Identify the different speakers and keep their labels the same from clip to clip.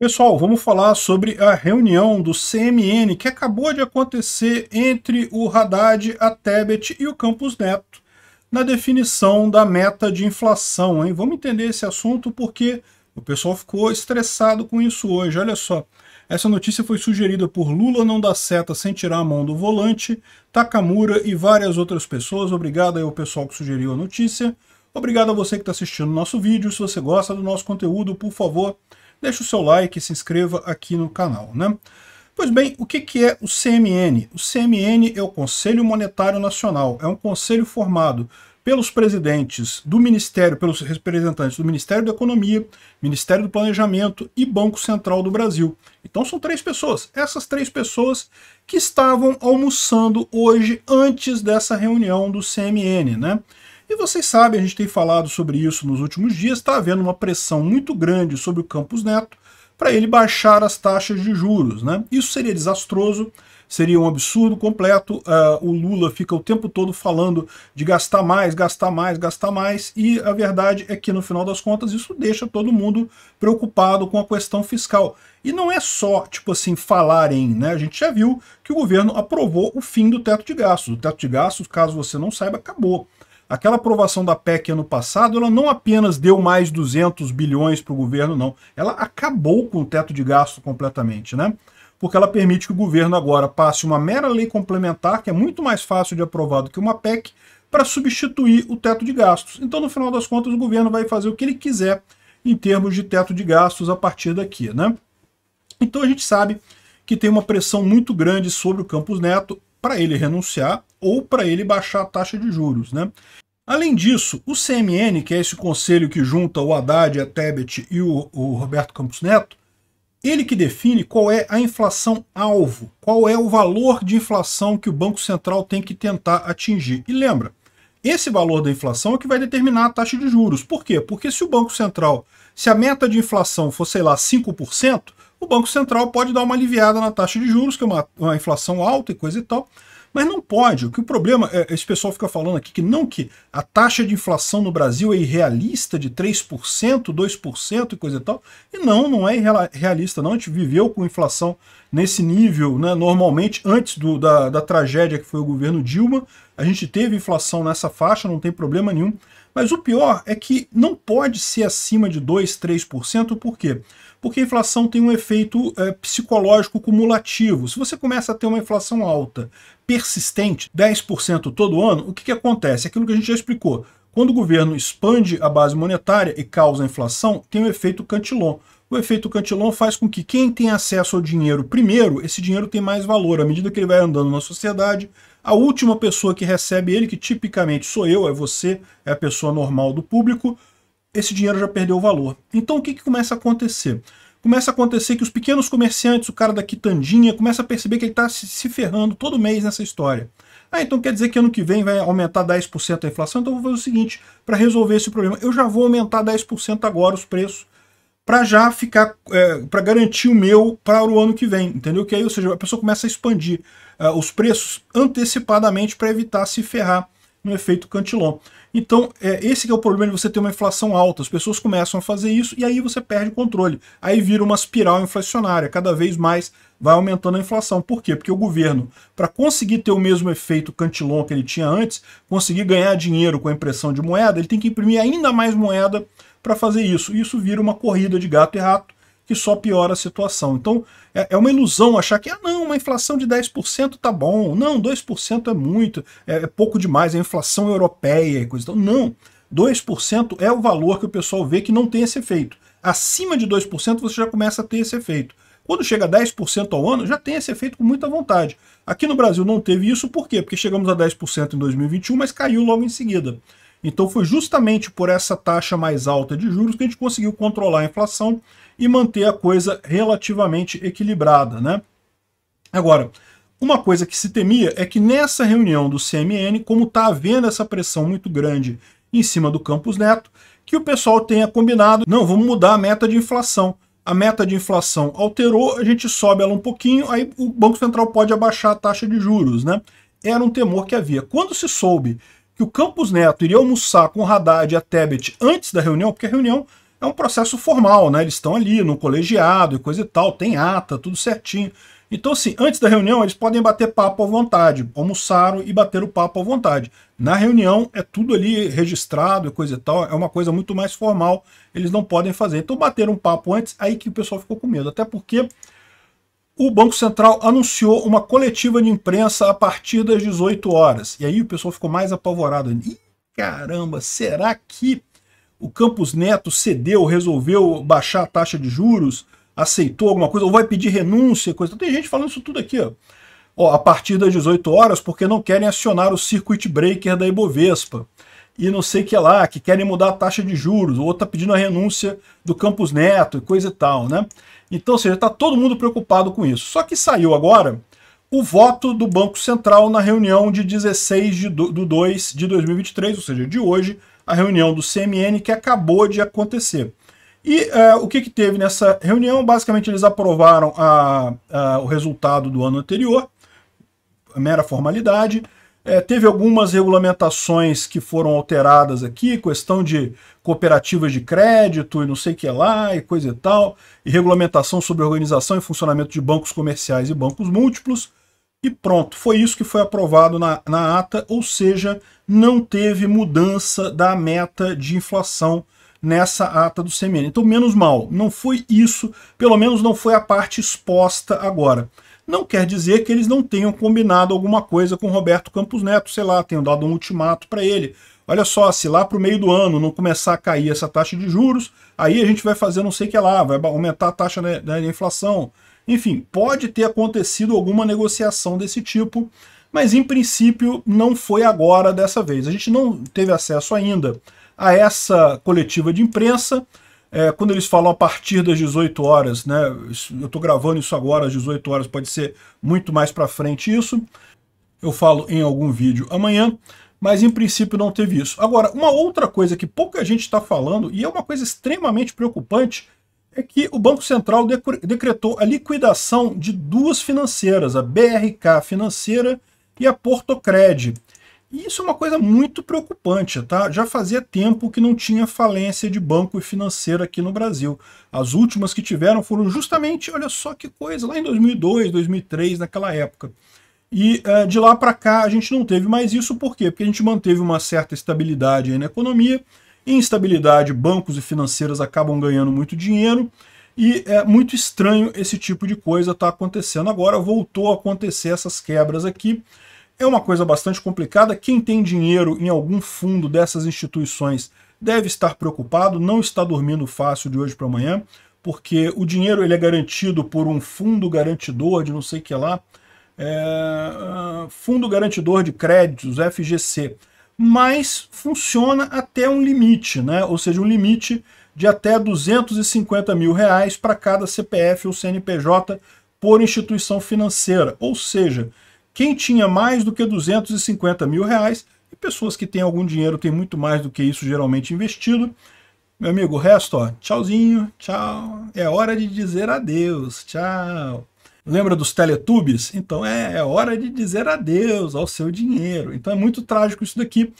Speaker 1: Pessoal, vamos falar sobre a reunião do CMN que acabou de acontecer entre o Haddad, a Tebet e o Campos Neto na definição da meta de inflação. Hein? Vamos entender esse assunto porque o pessoal ficou estressado com isso hoje. Olha só, essa notícia foi sugerida por Lula não dá seta sem tirar a mão do volante, Takamura e várias outras pessoas. Obrigado aí ao pessoal que sugeriu a notícia. Obrigado a você que está assistindo o nosso vídeo. Se você gosta do nosso conteúdo, por favor deixe o seu like e se inscreva aqui no canal. Né? Pois bem, o que, que é o CMN? O CMN é o Conselho Monetário Nacional, é um conselho formado pelos presidentes do Ministério, pelos representantes do Ministério da Economia, Ministério do Planejamento e Banco Central do Brasil. Então são três pessoas, essas três pessoas que estavam almoçando hoje antes dessa reunião do CMN, né? E vocês sabem, a gente tem falado sobre isso nos últimos dias, está havendo uma pressão muito grande sobre o Campos Neto para ele baixar as taxas de juros. Né? Isso seria desastroso, seria um absurdo completo. Uh, o Lula fica o tempo todo falando de gastar mais, gastar mais, gastar mais, e a verdade é que no final das contas isso deixa todo mundo preocupado com a questão fiscal. E não é só, tipo assim, falar em, né? A gente já viu que o governo aprovou o fim do teto de gastos. O teto de gastos, caso você não saiba, acabou. Aquela aprovação da PEC ano passado, ela não apenas deu mais 200 bilhões para o governo, não. Ela acabou com o teto de gasto completamente, né? Porque ela permite que o governo agora passe uma mera lei complementar, que é muito mais fácil de aprovar do que uma PEC, para substituir o teto de gastos. Então, no final das contas, o governo vai fazer o que ele quiser em termos de teto de gastos a partir daqui, né? Então a gente sabe que tem uma pressão muito grande sobre o Campos Neto para ele renunciar, ou para ele baixar a taxa de juros. Né? Além disso, o CMN, que é esse conselho que junta o Haddad, a Tebet e o, o Roberto Campos Neto, ele que define qual é a inflação alvo, qual é o valor de inflação que o Banco Central tem que tentar atingir. E lembra, esse valor da inflação é o que vai determinar a taxa de juros. Por quê? Porque se o Banco Central, se a meta de inflação for, sei lá, 5%, o Banco Central pode dar uma aliviada na taxa de juros, que é uma, uma inflação alta e coisa e tal, mas não pode. O que o problema é, esse pessoal fica falando aqui que não que a taxa de inflação no Brasil é irrealista de 3%, 2% e coisa e tal. E não, não é irrealista não. A gente viveu com inflação nesse nível, né, normalmente antes do, da, da tragédia que foi o governo Dilma, a gente teve inflação nessa faixa, não tem problema nenhum. Mas o pior é que não pode ser acima de 2, 3%, por quê? porque a inflação tem um efeito é, psicológico cumulativo. Se você começa a ter uma inflação alta, persistente, 10% todo ano, o que, que acontece? Aquilo que a gente já explicou. Quando o governo expande a base monetária e causa inflação, tem o um efeito cantilon. O efeito cantilon faz com que quem tem acesso ao dinheiro primeiro, esse dinheiro tem mais valor. À medida que ele vai andando na sociedade, a última pessoa que recebe ele, que tipicamente sou eu, é você, é a pessoa normal do público, esse dinheiro já perdeu o valor. Então o que, que começa a acontecer? Começa a acontecer que os pequenos comerciantes, o cara da quitandinha, começa a perceber que ele está se ferrando todo mês nessa história. Ah, então quer dizer que ano que vem vai aumentar 10% a inflação? Então eu vou fazer o seguinte, para resolver esse problema, eu já vou aumentar 10% agora os preços, para já ficar, é, para garantir o meu para o ano que vem, entendeu? Que aí, ou seja, a pessoa começa a expandir ah, os preços antecipadamente para evitar se ferrar no efeito Cantillon. Então, é, esse é o problema de você ter uma inflação alta. As pessoas começam a fazer isso e aí você perde o controle. Aí vira uma espiral inflacionária. Cada vez mais vai aumentando a inflação. Por quê? Porque o governo, para conseguir ter o mesmo efeito Cantillon que ele tinha antes, conseguir ganhar dinheiro com a impressão de moeda, ele tem que imprimir ainda mais moeda para fazer isso. isso vira uma corrida de gato e rato que só piora a situação. Então, é, é, uma ilusão achar que, ah, não, uma inflação de 10% tá bom, não, 2% é muito, é, é, pouco demais, é inflação europeia e coisa. Então, não, 2% é o valor que o pessoal vê que não tem esse efeito. Acima de 2% você já começa a ter esse efeito. Quando chega a 10% ao ano, já tem esse efeito com muita vontade. Aqui no Brasil não teve isso, por quê? Porque chegamos a 10% em 2021, mas caiu logo em seguida. Então foi justamente por essa taxa mais alta de juros que a gente conseguiu controlar a inflação e manter a coisa relativamente equilibrada, né? Agora, uma coisa que se temia é que nessa reunião do CMN, como está havendo essa pressão muito grande em cima do Campus Neto, que o pessoal tenha combinado, não, vamos mudar a meta de inflação. A meta de inflação alterou, a gente sobe ela um pouquinho, aí o Banco Central pode abaixar a taxa de juros, né? Era um temor que havia. Quando se soube que o Campos Neto iria almoçar com o Haddad e a Tebet antes da reunião, porque a reunião é um processo formal, né? Eles estão ali no colegiado e coisa e tal, tem ata, tudo certinho. Então, assim, antes da reunião, eles podem bater papo à vontade, almoçaram e bater o papo à vontade. Na reunião, é tudo ali registrado e coisa e tal, é uma coisa muito mais formal, eles não podem fazer. Então, bater um papo antes, aí que o pessoal ficou com medo. Até porque o Banco Central anunciou uma coletiva de imprensa a partir das 18 horas. E aí o pessoal ficou mais apavorado. Ih, caramba, será que o Campos Neto cedeu, resolveu baixar a taxa de juros, aceitou alguma coisa, ou vai pedir renúncia, coisa. Tem gente falando isso tudo aqui, ó. ó a partir das 18 horas, porque não querem acionar o circuit breaker da Ibovespa e não sei que lá, que querem mudar a taxa de juros, o outro está pedindo a renúncia do Campos Neto e coisa e tal, né? Então, ou seja, está todo mundo preocupado com isso. Só que saiu agora o voto do Banco Central na reunião de 16 de do, 2 de 2023, ou seja, de hoje, a reunião do CMN que acabou de acontecer. E é, o que, que, teve nessa reunião? Basicamente, eles aprovaram a, a, o resultado do ano anterior, mera formalidade, é, teve algumas regulamentações que foram alteradas aqui, questão de cooperativas de crédito e não sei o que lá, e coisa e tal, e regulamentação sobre organização e funcionamento de bancos comerciais e bancos múltiplos, e pronto, foi isso que foi aprovado na, na ata, ou seja, não teve mudança da meta de inflação nessa ata do CMN. Então, menos mal, não foi isso, pelo menos não foi a parte exposta agora. Não quer dizer que eles não tenham combinado alguma coisa com Roberto Campos Neto, sei lá, tenham dado um ultimato para ele. Olha só, se lá para o meio do ano não começar a cair essa taxa de juros, aí a gente vai fazer não sei o que lá, vai aumentar a taxa da inflação. Enfim, pode ter acontecido alguma negociação desse tipo, mas em princípio não foi agora dessa vez. A gente não teve acesso ainda a essa coletiva de imprensa, é, quando eles falam a partir das 18 horas, né? Eu estou gravando isso agora às 18 horas, pode ser muito mais para frente isso. Eu falo em algum vídeo amanhã, mas em princípio não teve isso. Agora, uma outra coisa que pouca gente está falando, e é uma coisa extremamente preocupante, é que o Banco Central decretou a liquidação de duas financeiras, a BRK Financeira e a Portocred. E isso é uma coisa muito preocupante, tá? Já fazia tempo que não tinha falência de banco e financeiro aqui no Brasil. As últimas que tiveram foram justamente, olha só que coisa, lá em 2002, 2003, naquela época. E uh, de lá para cá a gente não teve mais isso, por quê? Porque a gente manteve uma certa estabilidade na economia, instabilidade, bancos e financeiras acabam ganhando muito dinheiro, e é muito estranho esse tipo de coisa estar tá acontecendo agora, voltou a acontecer essas quebras aqui, é uma coisa bastante complicada. Quem tem dinheiro em algum fundo dessas instituições deve estar preocupado, não está dormindo fácil de hoje para amanhã, porque o dinheiro ele é garantido por um fundo garantidor de não sei o que lá, é, Fundo Garantidor de Créditos, FGC, mas funciona até um limite, né? ou seja, um limite de até 250 mil reais para cada CPF ou CNPJ por instituição financeira. Ou seja, quem tinha mais do que 250 mil reais, e pessoas que têm algum dinheiro têm muito mais do que isso geralmente investido, meu amigo, o resto, ó, tchauzinho, tchau. É hora de dizer adeus, tchau. Lembra dos teletubes? Então é, é hora de dizer adeus ao seu dinheiro. Então é muito trágico isso daqui.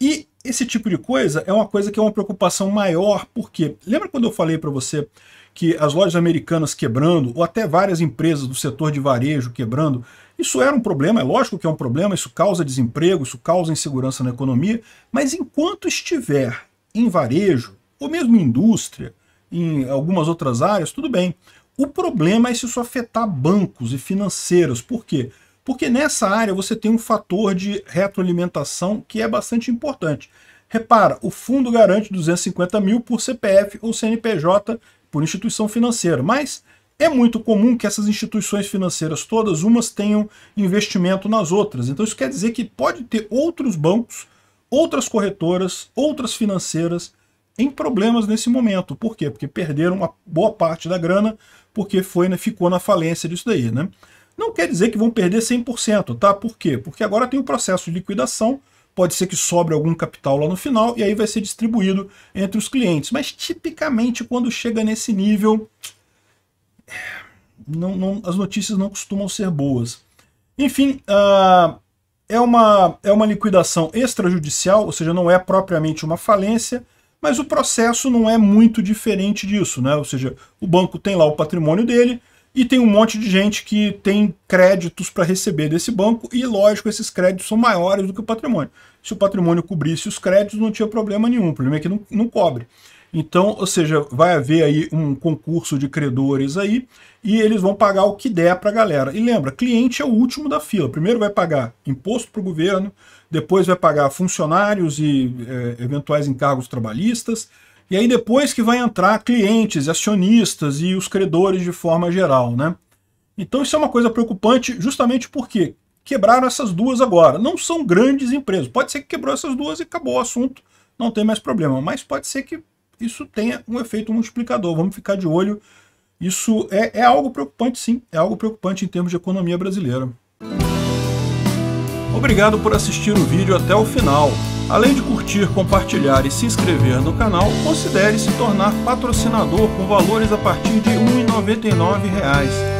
Speaker 1: E esse tipo de coisa é uma coisa que é uma preocupação maior, porque lembra quando eu falei para você que as lojas americanas quebrando, ou até várias empresas do setor de varejo quebrando, isso era um problema, é lógico que é um problema, isso causa desemprego, isso causa insegurança na economia, mas enquanto estiver em varejo, ou mesmo em indústria, em algumas outras áreas, tudo bem. O problema é se isso afetar bancos e financeiros. Por quê? Porque nessa área você tem um fator de retroalimentação que é bastante importante. Repara, o fundo garante 250 mil por CPF ou CNPJ por instituição financeira, mas é muito comum que essas instituições financeiras todas, umas tenham investimento nas outras. Então isso quer dizer que pode ter outros bancos, outras corretoras, outras financeiras em problemas nesse momento. Por quê? Porque perderam uma boa parte da grana, porque foi, né, ficou na falência disso daí, né? Não quer dizer que vão perder 100%, tá? Por quê? Porque agora tem o um processo de liquidação, pode ser que sobre algum capital lá no final e aí vai ser distribuído entre os clientes. Mas tipicamente quando chega nesse nível, não, não, as notícias não costumam ser boas. Enfim, uh, é, uma, é uma liquidação extrajudicial, ou seja, não é propriamente uma falência, mas o processo não é muito diferente disso, né? Ou seja, o banco tem lá o patrimônio dele e tem um monte de gente que tem créditos para receber desse banco e, lógico, esses créditos são maiores do que o patrimônio. Se o patrimônio cobrisse os créditos, não tinha problema nenhum, o problema é que não, não cobre. Então, ou seja, vai haver aí um concurso de credores aí e eles vão pagar o que der para a galera. E lembra, cliente é o último da fila. Primeiro vai pagar imposto para o governo, depois vai pagar funcionários e é, eventuais encargos trabalhistas, e aí depois que vai entrar clientes, acionistas e os credores de forma geral, né? Então isso é uma coisa preocupante justamente porque quebraram essas duas agora. Não são grandes empresas. Pode ser que quebrou essas duas e acabou o assunto, não tem mais problema. Mas pode ser que isso tenha um efeito multiplicador. Vamos ficar de olho. Isso é, é algo preocupante, sim. É algo preocupante em termos de economia brasileira. Obrigado por assistir o vídeo até o final. Além de curtir, compartilhar e se inscrever no canal, considere se tornar patrocinador com valores a partir de R$ 1,99